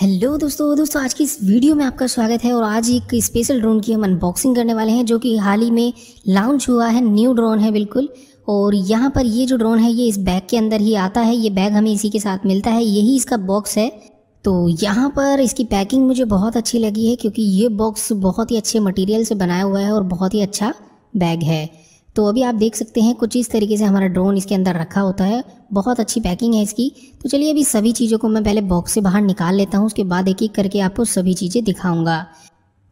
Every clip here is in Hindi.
हेलो दोस्तों दोस्तों आज की इस वीडियो में आपका स्वागत है और आज एक स्पेशल ड्रोन की हम अनबॉक्सिंग करने वाले हैं जो कि हाल ही में लॉन्च हुआ है न्यू ड्रोन है बिल्कुल और यहाँ पर ये जो ड्रोन है ये इस बैग के अंदर ही आता है ये बैग हमें इसी के साथ मिलता है यही इसका बॉक्स है तो यहाँ पर इसकी पैकिंग मुझे बहुत अच्छी लगी है क्योंकि ये बॉक्स बहुत ही अच्छे मटेरियल से बनाया हुआ है और बहुत ही अच्छा बैग है तो अभी आप देख सकते हैं कुछ इस तरीके से हमारा ड्रोन इसके अंदर रखा होता है बहुत अच्छी पैकिंग है इसकी तो चलिए अभी सभी चीज़ों को मैं पहले बॉक्स से बाहर निकाल लेता हूँ उसके बाद एक एक करके आपको सभी चीज़ें दिखाऊंगा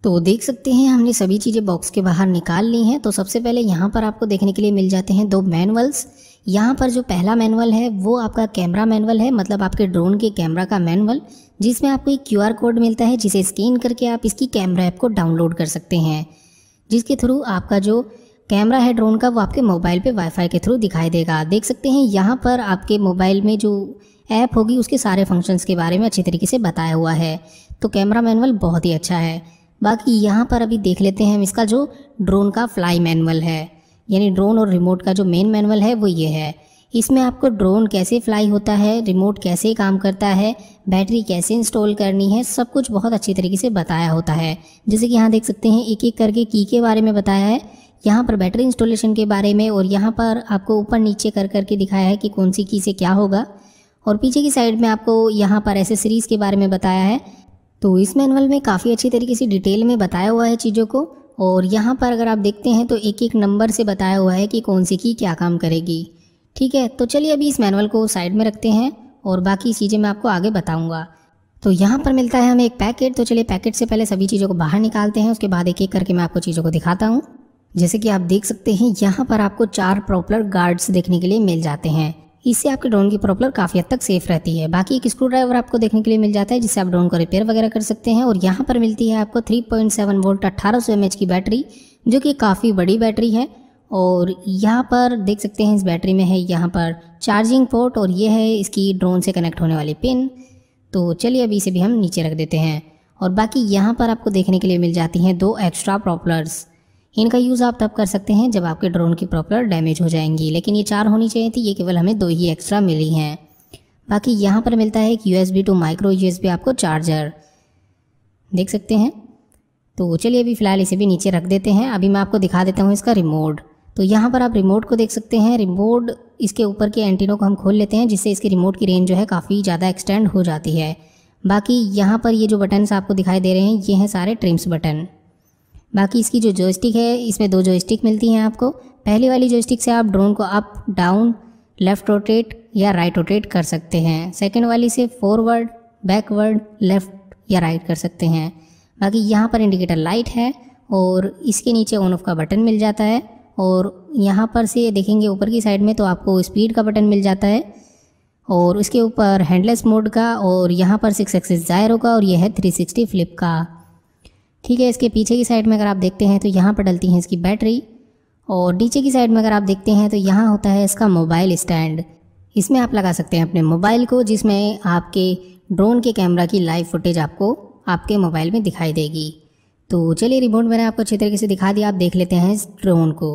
तो देख सकते हैं हमने सभी चीज़ें बॉक्स के बाहर निकाल ली हैं तो सबसे पहले यहाँ पर आपको देखने के लिए मिल जाते हैं दो मैनुअल्स यहाँ पर जो पहला मैनुअल है वो आपका कैमरा मैनुअल है मतलब आपके ड्रोन के कैमरा का मैनुअल जिसमें आपको एक क्यूआर कोड मिलता है जिसे स्कैन करके आप इसकी कैमरा ऐप को डाउनलोड कर सकते हैं जिसके थ्रू आपका जो कैमरा है ड्रोन का वो आपके मोबाइल पे वाईफाई के थ्रू दिखाई देगा देख सकते हैं यहाँ पर आपके मोबाइल में जो ऐप होगी उसके सारे फंक्शंस के बारे में अच्छी तरीके से बताया हुआ है तो कैमरा मैनुअल बहुत ही अच्छा है बाकी यहाँ पर अभी देख लेते हैं हम इसका जो ड्रोन का फ्लाई मैनुअल है यानी ड्रोन और रिमोट का जो मेन मैनुअल है वो ये है इसमें आपको ड्रोन कैसे फ्लाई होता है रिमोट कैसे काम करता है बैटरी कैसे इंस्टॉल करनी है सब कुछ बहुत अच्छी तरीके से बताया होता है जैसे कि यहाँ देख सकते हैं एक एक करके की के बारे में बताया है यहाँ पर बैटरी इंस्टॉलेशन के बारे में और यहाँ पर आपको ऊपर नीचे कर करके दिखाया है कि कौन सी की से क्या होगा और पीछे की साइड में आपको यहाँ पर एसेसरीज़ के बारे में बताया है तो इस मैनुअल में काफ़ी अच्छी तरीके से डिटेल में बताया हुआ है चीज़ों को और यहाँ पर अगर आप देखते हैं तो एक एक नंबर से बताया हुआ है कि कौन सी की क्या काम करेगी ठीक है तो चलिए अभी इस मैनुअल को साइड में रखते हैं और बाकी चीज़ें मैं आपको आगे बताऊँगा तो यहाँ पर मिलता है हमें एक पैकेट तो चलिए पैकेट से पहले सभी चीज़ों को बाहर निकालते हैं उसके बाद एक एक करके मैं आपको चीज़ों को दिखाता हूँ जैसे कि आप देख सकते हैं यहाँ पर आपको चार प्रॉपलर गार्ड्स देखने के लिए मिल जाते हैं इससे आपके ड्रोन की प्रॉपलर काफ़ी हद तक सेफ रहती है बाकी एक स्क्रू ड्राइवर आपको देखने के लिए मिल जाता है जिससे आप ड्रोन को रिपेयर वगैरह कर सकते हैं और यहाँ पर मिलती है आपको 3.7 वोल्ट अट्ठारह सौ की बैटरी जो कि काफ़ी बड़ी बैटरी है और यहाँ पर देख सकते हैं इस बैटरी में है यहाँ पर चार्जिंग पोर्ट और ये है इसकी ड्रोन से कनेक्ट होने वाली पिन तो चलिए अभी इसे भी हम नीचे रख देते हैं और बाकी यहाँ पर आपको देखने के लिए मिल जाती हैं दो एक्स्ट्रा प्रॉपलर्स इनका यूज़ आप तब कर सकते हैं जब आपके ड्रोन की प्रॉपर डैमेज हो जाएंगी लेकिन ये चार होनी चाहिए थी ये केवल हमें दो ही एक्स्ट्रा मिली हैं बाकी यहाँ पर मिलता है एक U S B to micro U S B आपको चार्जर देख सकते हैं तो चलिए अभी फ़िलहाल इसे भी नीचे रख देते हैं अभी मैं आपको दिखा देता हूँ इसका रिमोट तो यहाँ पर आप रिमोट को देख सकते हैं रिमोट इसके ऊपर के एंटीनो को हम खोल लेते हैं जिससे इसके रिमोट की रेंज जो है काफ़ी ज़्यादा एक्सटेंड हो जाती है बाकी यहाँ पर ये जो बटन्स आपको दिखाई दे रहे हैं ये हैं सारे ट्रिम्स बटन बाकी इसकी जो जॉयस्टिक है इसमें दो जॉयस्टिक मिलती हैं आपको पहली वाली जॉयस्टिक से आप ड्रोन को अप डाउन लेफ़्ट रोटेट या राइट right रोटेट कर सकते हैं सेकेंड वाली से फॉरवर्ड बैकवर्ड लेफ़्ट या राइट right कर सकते हैं बाकी यहाँ पर इंडिकेटर लाइट है और इसके नीचे ऑन ऑफ का बटन मिल जाता है और यहाँ पर से देखेंगे ऊपर की साइड में तो आपको स्पीड का बटन मिल जाता है और उसके ऊपर हैंडलेस मोड का और यहाँ पर सिक्स एक्सेस जायरो का और यह है थ्री सिक्सटी फ्लिप का ठीक है इसके पीछे की साइड में अगर आप देखते हैं तो यहाँ पर डलती है इसकी बैटरी और नीचे की साइड में अगर आप देखते हैं तो यहाँ होता है इसका मोबाइल स्टैंड इसमें आप लगा सकते हैं अपने मोबाइल को जिसमें आपके ड्रोन के कैमरा की लाइव फुटेज आपको आपके मोबाइल में दिखाई देगी तो चलिए रिमोट मैंने आपको अच्छे तरीके से दिखा दिया आप देख लेते हैं इस ड्रोन को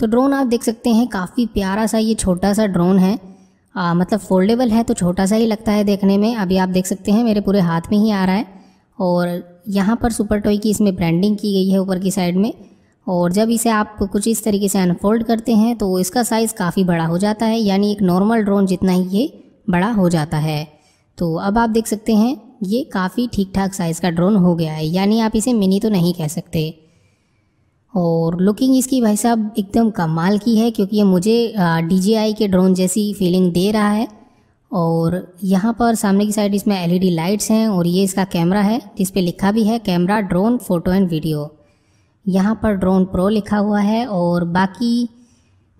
तो ड्रोन आप देख सकते हैं काफ़ी प्यारा सा ये छोटा सा ड्रोन है आ, मतलब फोल्डेबल है तो छोटा सा ही लगता है देखने में अभी आप देख सकते हैं मेरे पूरे हाथ में ही आ रहा है और यहाँ पर सुपर टॉय की इसमें ब्रांडिंग की गई है ऊपर की साइड में और जब इसे आप कुछ इस तरीके से अनफोल्ड करते हैं तो इसका साइज़ काफ़ी बड़ा हो जाता है यानी एक नॉर्मल ड्रोन जितना ही ये बड़ा हो जाता है तो अब आप देख सकते हैं ये काफ़ी ठीक ठाक साइज़ का ड्रोन हो गया है यानी आप इसे मिनी तो नहीं कह सकते और लुकिंग इसकी भाई साहब एकदम कमाल की है क्योंकि ये मुझे डी के ड्रोन जैसी फीलिंग दे रहा है और यहाँ पर सामने की साइड इसमें एलईडी लाइट्स e हैं और ये इसका कैमरा है जिस पे लिखा भी है camera drone photo and video यहाँ पर ड्रोन प्रो लिखा हुआ है और बाकी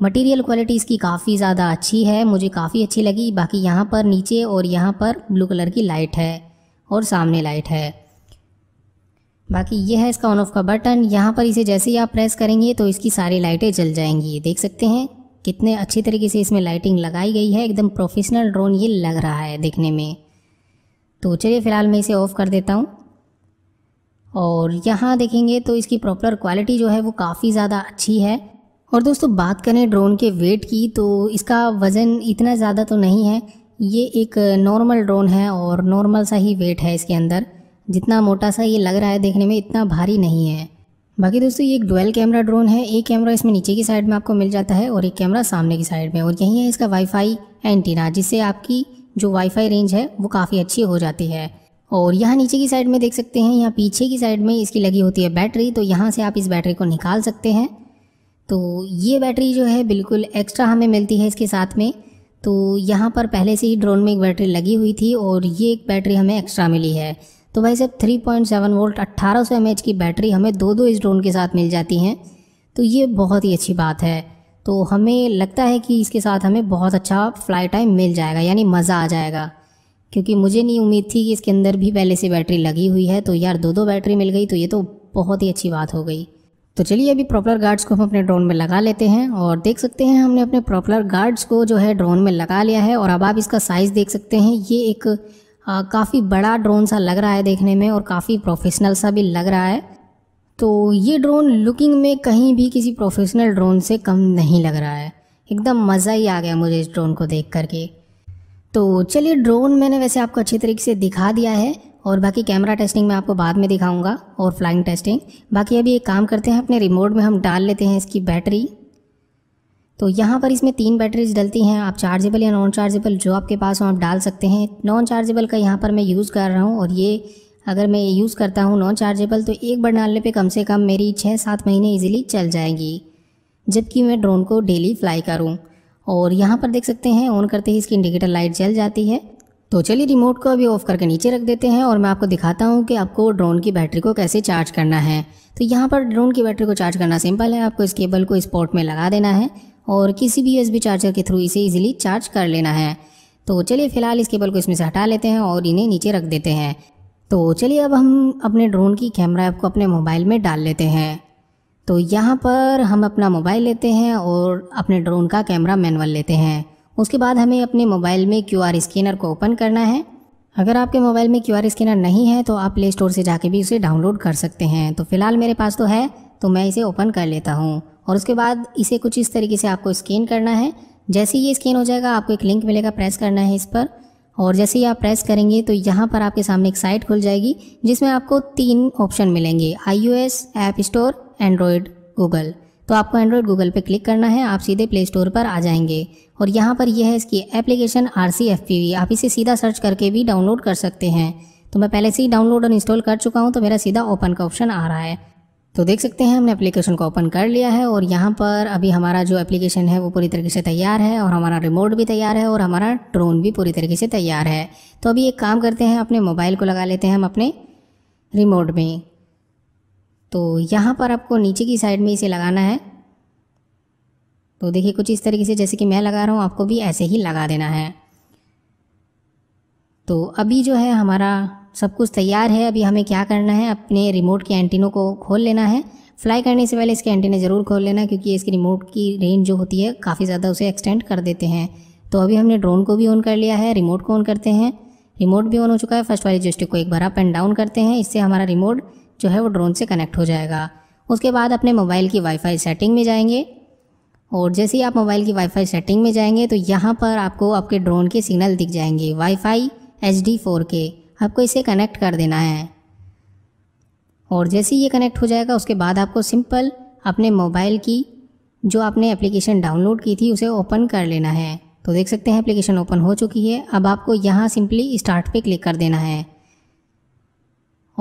मटेरियल क्वालिटी इसकी काफ़ी ज़्यादा अच्छी है मुझे काफ़ी अच्छी लगी बाकी यहाँ पर नीचे और यहाँ पर ब्लू कलर की लाइट है और सामने लाइट है बाकी ये है इसका ऑन ऑफ का बटन यहाँ पर इसे जैसे ही आप प्रेस करेंगे तो इसकी सारी लाइटें जल जाएंगी देख सकते हैं कितने अच्छे तरीके से इसमें लाइटिंग लगाई गई है एकदम प्रोफेशनल ड्रोन ये लग रहा है देखने में तो चलिए फ़िलहाल मैं इसे ऑफ़ कर देता हूँ और यहाँ देखेंगे तो इसकी प्रॉपर क्वालिटी जो है वो काफ़ी ज़्यादा अच्छी है और दोस्तों बात करें ड्रोन के वेट की तो इसका वज़न इतना ज़्यादा तो नहीं है ये एक नॉर्मल ड्रोन है और नॉर्मल सा ही वेट है इसके अंदर जितना मोटा सा ये लग रहा है देखने में इतना भारी नहीं है बाकी दोस्तों ये एक डुअल कैमरा ड्रोन है एक कैमरा इसमें नीचे की साइड में आपको मिल जाता है और एक कैमरा सामने की साइड में और यही है इसका वाईफाई एंटीना जिससे आपकी जो वाईफाई रेंज है वो काफ़ी अच्छी हो जाती है और यहाँ नीचे की साइड में देख सकते हैं यहाँ पीछे की साइड में इसकी लगी होती है बैटरी तो यहाँ से आप इस बैटरी को निकाल सकते हैं तो ये बैटरी जो है बिल्कुल एक्स्ट्रा हमें मिलती है इसके साथ में तो यहाँ पर पहले से ही ड्रोन में एक बैटरी लगी हुई थी और ये एक बैटरी हमें एक्स्ट्रा मिली है तो भाई साहब सेवन वोल्ट अट्ठारह सौ एम एच की बैटरी हमें दो दो इस ड्रोन के साथ मिल जाती हैं तो ये बहुत ही अच्छी बात है तो हमें लगता है कि इसके साथ हमें बहुत अच्छा फ्लाई टाइम मिल जाएगा यानी मज़ा आ जाएगा क्योंकि मुझे नहीं उम्मीद थी कि इसके अंदर भी पहले से बैटरी लगी हुई है तो यार दो दो बैटरी मिल गई तो ये तो बहुत ही अच्छी बात हो गई तो चलिए अभी प्रॉपलर गार्ड्स को हम अपने ड्रोन में लगा लेते हैं और देख सकते हैं हमने अपने प्रॉपलर गार्ड्स को जो है ड्रोन में लगा लिया है और अब आप इसका साइज़ देख सकते हैं ये एक काफ़ी बड़ा ड्रोन सा लग रहा है देखने में और काफ़ी प्रोफेशनल सा भी लग रहा है तो ये ड्रोन लुकिंग में कहीं भी किसी प्रोफेशनल ड्रोन से कम नहीं लग रहा है एकदम मज़ा ही आ गया मुझे इस ड्रोन को देख करके तो चलिए ड्रोन मैंने वैसे आपको अच्छे तरीके से दिखा दिया है और बाकी कैमरा टेस्टिंग मैं आपको बाद में दिखाऊंगा और फ्लाइंग टेस्टिंग बाकी अभी एक काम करते हैं अपने रिमोट में हम डाल लेते हैं इसकी बैटरी तो यहाँ पर इसमें तीन बैटरीज डलती हैं आप चार्जेबल या नॉन चार्जेबल जो आपके पास हो आप डाल सकते हैं नॉन चार्जेबल का यहाँ पर मैं यूज़ कर रहा हूँ और ये अगर मैं यूज़ करता हूँ नॉन चार्जेबल तो एक बार डालने पर कम से कम मेरी छः सात महीने ईजिली चल जाएंगी जबकि मैं ड्रोन को डेली फ्लाई करूँ और यहाँ पर देख सकते हैं ऑन करते ही इसकी इंडिकेटर लाइट जल जाती है तो चलिए रिमोट को अभी ऑफ़ करके नीचे रख देते हैं और मैं आपको दिखाता हूँ कि आपको ड्रोन की बैटरी को कैसे चार्ज करना है तो यहाँ पर ड्रोन की बैटरी को चार्ज करना सिंपल है आपको इस केबल को इस पोर्ट में लगा देना है और किसी भी यूएसबी चार्जर के थ्रू इसे इजीली चार्ज कर लेना है तो चलिए फ़िलहाल इस केबल को इसमें से हटा लेते हैं और इन्हें नीचे रख देते हैं तो चलिए अब हम अपने ड्रोन की कैमरा ऐप को अपने मोबाइल में डाल लेते हैं तो यहाँ पर हम अपना मोबाइल लेते हैं और अपने ड्रोन का कैमरा मैनुअल लेते हैं उसके बाद हमें अपने मोबाइल में क्यू स्कैनर को ओपन करना है अगर आपके मोबाइल में क्यू स्कैनर नहीं है तो आप प्ले स्टोर से जाके भी उसे डाउनलोड कर सकते हैं तो फ़िलहाल मेरे पास तो है तो मैं इसे ओपन कर लेता हूँ और उसके बाद इसे कुछ इस तरीके से आपको स्कैन करना है जैसे ही ये स्कैन हो जाएगा आपको एक लिंक मिलेगा प्रेस करना है इस पर और जैसे ही आप प्रेस करेंगे तो यहाँ पर आपके सामने एक साइट खुल जाएगी जिसमें आपको तीन ऑप्शन मिलेंगे I app store Android Google तो आपको एंड्रॉयड गूगल पे क्लिक करना है आप सीधे प्ले स्टोर पर आ जाएंगे और यहाँ पर यह है इसकी application R C F P V आप इसे सीधा सर्च करके भी डाउनलोड कर सकते हैं तो मैं पहले से ही डाउनलोड और इंस्टॉल कर चुका हूँ तो मेरा सीधा ओपन का ऑप्शन आ रहा है तो देख सकते हैं हमने एप्लीकेशन को ओपन कर लिया है और यहाँ पर अभी हमारा जो एप्लीकेशन है वो पूरी तरीके से तैयार है और हमारा रिमोट भी तैयार है और हमारा ड्रोन भी पूरी तरीके से तैयार है तो अभी एक काम करते हैं अपने मोबाइल को लगा लेते हैं हम अपने रिमोट में तो यहाँ पर आपको नीचे की साइड में इसे लगाना है तो देखिए कुछ इस तरीके से जैसे कि मैं लगा रहा हूँ आपको भी ऐसे ही लगा देना है तो अभी जो है हमारा सब कुछ तैयार है अभी हमें क्या करना है अपने रिमोट के एंटीनों को खोल लेना है फ्लाई करने से पहले इसके एंटीने ज़रूर खोल लेना क्योंकि इसके रिमोट की रेंज जो होती है काफ़ी ज़्यादा उसे एक्सटेंड कर देते हैं तो अभी हमने ड्रोन को भी ऑन कर लिया है रिमोट को ऑन करते हैं रिमोट भी ऑन हो चुका है फर्स्ट वाले जोस्टिक को एक बार अप एंड डाउन करते हैं इससे हमारा रिमोट जो है वो ड्रोन से कनेक्ट हो जाएगा उसके बाद अपने मोबाइल की वाईफाई सेटिंग में जाएंगे और जैसे ही आप मोबाइल की वाईफाई सेटिंग में जाएंगे तो यहाँ पर आपको आपके ड्रोन के सिग्नल दिख जाएंगे वाईफाई एच डी फोर के आपको इसे कनेक्ट कर देना है और जैसे ही ये कनेक्ट हो जाएगा उसके बाद आपको सिंपल अपने मोबाइल की जो आपने एप्लीकेशन डाउनलोड की थी उसे ओपन कर लेना है तो देख सकते हैं एप्लीकेशन ओपन हो चुकी है अब आपको यहाँ सिंपली स्टार्ट पे क्लिक कर देना है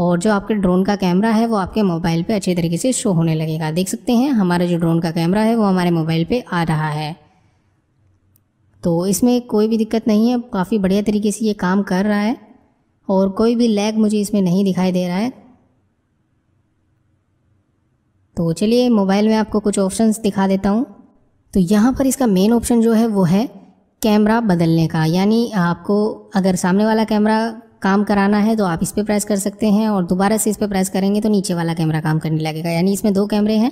और जो आपके ड्रोन का कैमरा है वो आपके मोबाइल पे अच्छे तरीके से शो होने लगेगा देख सकते हैं हमारा जो ड्रोन का कैमरा है वो हमारे मोबाइल पे आ रहा है तो इसमें कोई भी दिक्कत नहीं है काफ़ी बढ़िया तरीके से ये काम कर रहा है और कोई भी लैग मुझे इसमें नहीं दिखाई दे रहा है तो चलिए मोबाइल में आपको कुछ ऑप्शंस दिखा देता हूँ तो यहाँ पर इसका मेन ऑप्शन जो है वो है कैमरा बदलने का यानी आपको अगर सामने वाला कैमरा काम कराना है तो आप इस पर प्रेस कर सकते हैं और दोबारा से इस पर प्रेस करेंगे तो नीचे वाला कैमरा काम करने लगेगा यानी इसमें दो कैमरे हैं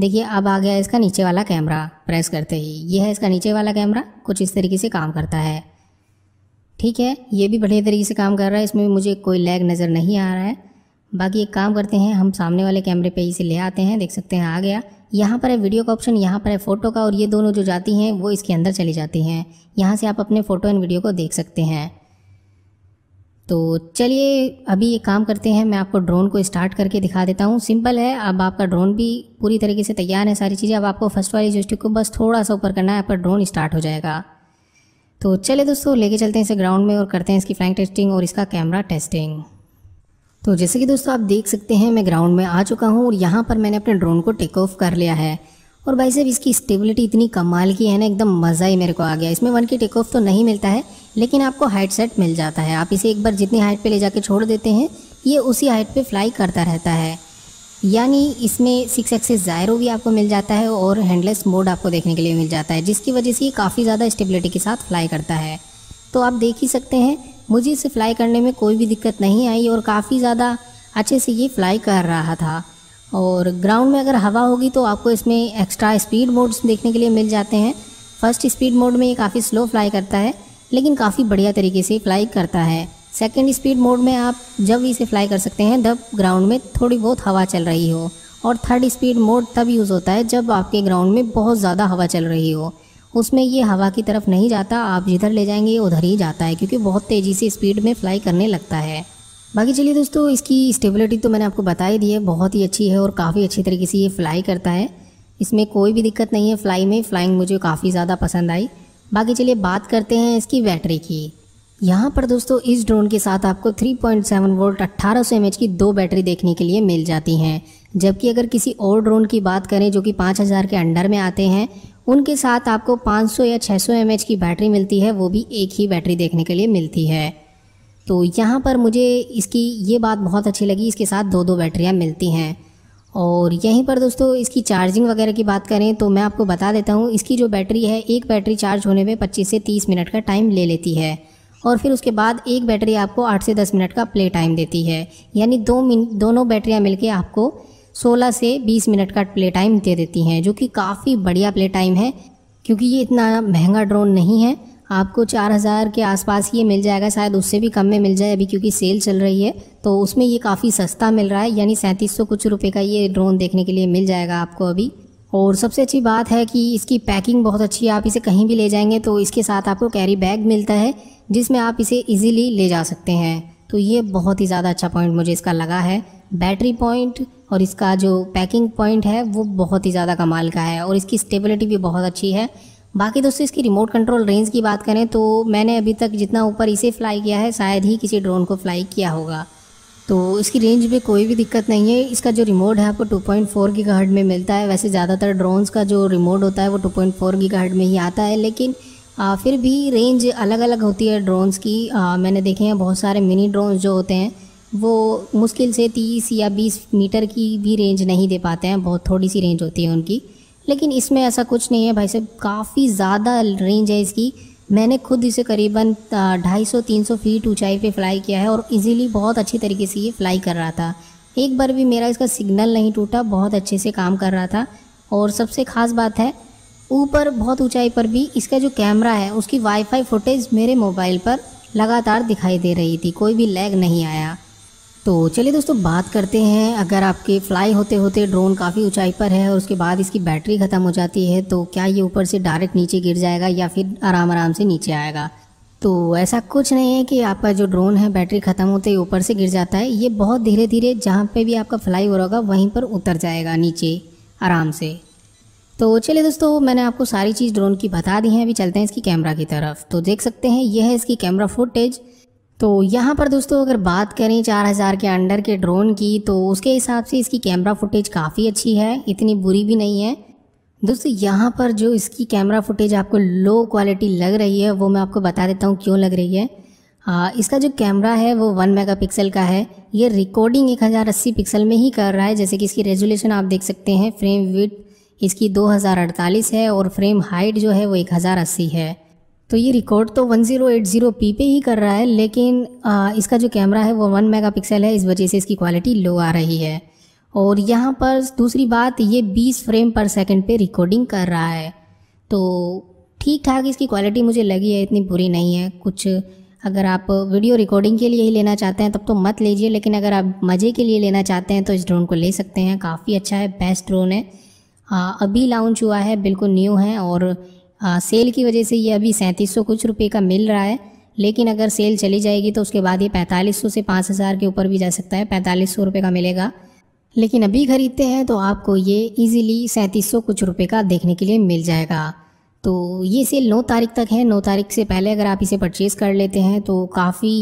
देखिए अब आ गया इसका नीचे वाला कैमरा प्रेस करते ही यह है इसका नीचे वाला कैमरा कुछ इस तरीके से काम करता है ठीक है ये भी बढ़िया तरीके से काम कर रहा है इसमें भी मुझे कोई लैग नज़र नहीं आ रहा है बाकी एक काम करते हैं हम सामने वाले कैमरे पे इसे ले आते हैं देख सकते हैं आ गया यहाँ पर है वीडियो का ऑप्शन यहाँ पर है फ़ोटो का और ये दोनों जो जाती हैं वो इसके अंदर चली जाती हैं यहाँ से आप अपने फ़ोटो एंड वीडियो को देख सकते हैं तो चलिए अभी एक काम करते हैं मैं आपको ड्रोन को स्टार्ट करके दिखा देता हूँ सिंपल है अब आपका ड्रोन भी पूरी तरीके से तैयार है सारी चीज़ें अब आपको फर्स्ट वाली जो को बस थोड़ा सा ऊपर करना है आपका ड्रोन स्टार्ट हो जाएगा तो चले दोस्तों लेके चलते हैं इसे ग्राउंड में और करते हैं इसकी फ्लैंक टेस्टिंग और इसका कैमरा टेस्टिंग तो जैसे कि दोस्तों आप देख सकते हैं मैं ग्राउंड में आ चुका हूँ और यहाँ पर मैंने अपने ड्रोन को टेक ऑफ कर लिया है और भाई साहब इसकी स्टेबिलिटी इतनी कमाल की है ना एकदम मज़ा ही मेरे को आ गया इसमें वन की टेक ऑफ तो नहीं मिलता है लेकिन आपको हाइट सेट मिल जाता है आप इसे एक बार जितनी हाइट पर ले जाके छोड़ देते हैं ये उसी हाइट पर फ्लाई करता रहता है यानी इसमें सिक्स एक्सेस जायरो भी आपको मिल जाता है और हैंडलेस मोड आपको देखने के लिए मिल जाता है जिसकी वजह से ये काफ़ी ज़्यादा स्टेबिलिटी के साथ फ्लाई करता है तो आप देख ही सकते हैं मुझे इसे फ्लाई करने में कोई भी दिक्कत नहीं आई और काफ़ी ज़्यादा अच्छे से ये फ्लाई कर रहा था और ग्राउंड में अगर हवा होगी तो आपको इसमें एक्स्ट्रा स्पीड मोड्स देखने के लिए मिल जाते हैं फर्स्ट स्पीड मोड में ये काफ़ी स्लो फ्लाई करता है लेकिन काफ़ी बढ़िया तरीके से फ्लाई करता है सेकेंड स्पीड मोड में आप जब इसे फ्लाई कर सकते हैं जब ग्राउंड में थोड़ी बहुत हवा चल रही हो और थर्ड स्पीड मोड तब यूज़ होता है जब आपके ग्राउंड में बहुत ज़्यादा हवा चल रही हो उसमें ये हवा की तरफ नहीं जाता आप जिधर ले जाएंगे उधर ही जाता है क्योंकि बहुत तेज़ी से स्पीड में फ्लाई करने लगता है बाकी चलिए दोस्तों इसकी स्टेबिलिटी तो मैंने आपको बता ही दी है बहुत ही अच्छी है और काफ़ी अच्छी तरीके से ये फ्लाई करता है इसमें कोई भी दिक्कत नहीं है फ्लाई में फ्लाइंग मुझे काफ़ी ज़्यादा पसंद आई बाकी चलिए बात करते हैं इसकी बैटरी की यहाँ पर दोस्तों इस ड्रोन के साथ आपको 3.7 वोल्ट अट्ठारह सौ की दो बैटरी देखने के लिए मिल जाती हैं जबकि अगर किसी और ड्रोन की बात करें जो कि 5000 के अंडर में आते हैं उनके साथ आपको 500 या 600 सौ की बैटरी मिलती है वो भी एक ही बैटरी देखने के लिए मिलती है तो यहाँ पर मुझे इसकी ये बात बहुत अच्छी लगी इसके साथ दो दो बैटरियाँ मिलती हैं और यहीं पर दोस्तों इसकी चार्जिंग वगैरह की बात करें तो मैं आपको बता देता हूँ इसकी जो बैटरी है एक बैटरी चार्ज होने में 25 से 30 मिनट का टाइम ले लेती है और फिर उसके बाद एक बैटरी आपको आठ से दस मिनट का प्ले टाइम देती है यानी दो मिनट दोनों बैटरियाँ मिलकर आपको 16 से 20 मिनट का प्ले टाइम दे देती हैं जो कि काफ़ी बढ़िया प्ले टाइम है क्योंकि ये इतना महंगा ड्रोन नहीं है आपको 4000 के आसपास ये मिल जाएगा शायद उससे भी कम में मिल जाए अभी क्योंकि सेल चल रही है तो उसमें ये काफ़ी सस्ता मिल रहा है यानी सैंतीस कुछ रुपये का ये ड्रोन देखने के लिए मिल जाएगा आपको अभी और सबसे अच्छी बात है कि इसकी पैकिंग बहुत अच्छी है आप इसे कहीं भी ले जाएंगे तो इसके साथ आपको कैरी बैग मिलता है जिसमें आप इसे इजीली ले जा सकते हैं तो ये बहुत ही ज़्यादा अच्छा पॉइंट मुझे इसका लगा है बैटरी पॉइंट और इसका जो पैकिंग पॉइंट है वो बहुत ही ज़्यादा कमाल का है और इसकी स्टेबिलिटी भी बहुत अच्छी है बाकी दोस्तों इसकी रिमोट कंट्रोल रेंज की बात करें तो मैंने अभी तक जितना ऊपर इसे फ्लाई किया है शायद ही किसी ड्रोन को फ्लाई किया होगा तो इसकी रेंज में कोई भी दिक्कत नहीं है इसका जो रिमोट है आपको 2.4 पॉइंट गीगाहर्ट में मिलता है वैसे ज़्यादातर ड्रोन्स का जो रिमोट होता है वो 2.4 पॉइंट गीगाहर्ट में ही आता है लेकिन आ, फिर भी रेंज अलग अलग होती है ड्रोन्स की आ, मैंने देखे हैं बहुत सारे मिनी ड्रोन्स जो होते हैं वो मुश्किल से तीस या बीस मीटर की भी रेंज नहीं दे पाते हैं बहुत थोड़ी सी रेंज होती है उनकी लेकिन इसमें ऐसा कुछ नहीं है भाई साहब काफ़ी ज़्यादा रेंज है इसकी मैंने खुद इसे करीबन 250-300 फीट ऊंचाई पे फ्लाई किया है और इजीली बहुत अच्छी तरीके से ये फ्लाई कर रहा था एक बार भी मेरा इसका सिग्नल नहीं टूटा बहुत अच्छे से काम कर रहा था और सबसे ख़ास बात है ऊपर बहुत ऊंचाई पर भी इसका जो कैमरा है उसकी वाईफाई फुटेज मेरे मोबाइल पर लगातार दिखाई दे रही थी कोई भी लैग नहीं आया तो चलिए दोस्तों बात करते हैं अगर आपके फ्लाई होते होते ड्रोन काफ़ी ऊंचाई पर है और उसके बाद इसकी बैटरी ख़त्म हो जाती है तो क्या ये ऊपर से डायरेक्ट नीचे गिर जाएगा या फिर आराम आराम से नीचे आएगा तो ऐसा कुछ नहीं है कि आपका जो ड्रोन है बैटरी ख़त्म होते ही ऊपर से गिर जाता है ये बहुत धीरे धीरे जहाँ पर भी आपका फ्लाई हो रहा होगा वहीं पर उतर जाएगा नीचे आराम से तो चलिए दोस्तों मैंने आपको सारी चीज़ ड्रोन की बता दी है अभी चलते हैं इसकी कैमरा की तरफ तो देख सकते हैं यह है इसकी कैमरा फुटेज तो यहाँ पर दोस्तों अगर बात करें 4000 के अंडर के ड्रोन की तो उसके हिसाब से इसकी कैमरा फुटेज काफ़ी अच्छी है इतनी बुरी भी नहीं है दोस्तों यहाँ पर जो इसकी कैमरा फुटेज आपको लो क्वालिटी लग रही है वो मैं आपको बता देता हूँ क्यों लग रही है आ, इसका जो कैमरा है वो वन मेगापिक्सल का है ये रिकॉर्डिंग अस्सी पिक्सल में ही कर रहा है जैसे कि इसकी रेजोल्यूशन आप देख सकते हैं फ्रेम विथ इसकी अड़तालीस है और फ्रेम हाइट जो है वो अस्सी है तो ये रिकॉर्ड तो 1080p पे ही कर रहा है लेकिन आ, इसका जो कैमरा है वो वन मेगापिक्सल है इस वजह से इसकी क्वालिटी लो आ रही है और यहाँ पर दूसरी बात ये 20 फ्रेम पर सेकंड पे रिकॉर्डिंग कर रहा है तो ठीक ठाक इसकी क्वालिटी मुझे लगी है इतनी बुरी नहीं है कुछ अगर आप वीडियो रिकॉर्डिंग के लिए ही लेना चाहते हैं तब तो मत लीजिए लेकिन अगर आप मज़े के लिए लेना चाहते हैं तो इस ड्रोन को ले सकते हैं काफ़ी अच्छा है बेस्ट ड्रोन है आ, अभी लॉन्च हुआ है बिल्कुल न्यू है और आ, हाँ, सेल की वजह से ये अभी सैंतीस कुछ रुपये का मिल रहा है लेकिन अगर सेल चली जाएगी तो उसके बाद ये पैंतालीस से पाँच हज़ार के ऊपर भी जा सकता है पैंतालीस सौ का मिलेगा लेकिन अभी ख़रीदते हैं तो आपको ये इजीली सैंतीस कुछ रुपये का देखने के लिए मिल जाएगा तो ये सेल नौ तारीख तक है नौ तारीख से पहले अगर आप इसे परचेज़ कर लेते हैं तो काफ़ी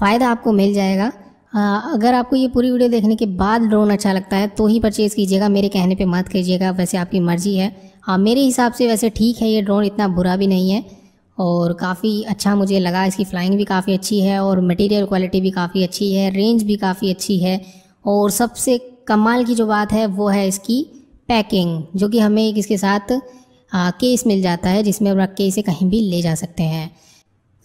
फ़ायदा आपको मिल जाएगा अगर आपको ये पूरी वीडियो देखने के बाद ड्रोन अच्छा लगता है तो ही परचेज़ कीजिएगा मेरे कहने पे मत कीजिएगा वैसे आपकी मर्ज़ी है हाँ मेरे हिसाब से वैसे ठीक है ये ड्रोन इतना बुरा भी नहीं है और काफ़ी अच्छा मुझे लगा इसकी फ्लाइंग भी काफ़ी अच्छी है और मटेरियल क्वालिटी भी काफ़ी अच्छी है रेंज भी काफ़ी अच्छी है और सबसे कमाल की जो बात है वो है इसकी पैकिंग जो कि हमें एक इसके साथ केस मिल जाता है जिसमें हम रख के इसे कहीं भी ले जा सकते हैं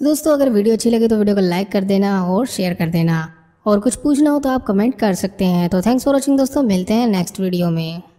दोस्तों अगर वीडियो अच्छी लगे तो वीडियो को लाइक कर देना और शेयर कर देना और कुछ पूछना हो तो आप कमेंट कर सकते हैं तो थैंक्स फॉर वॉचिंग दोस्तों मिलते हैं नेक्स्ट वीडियो में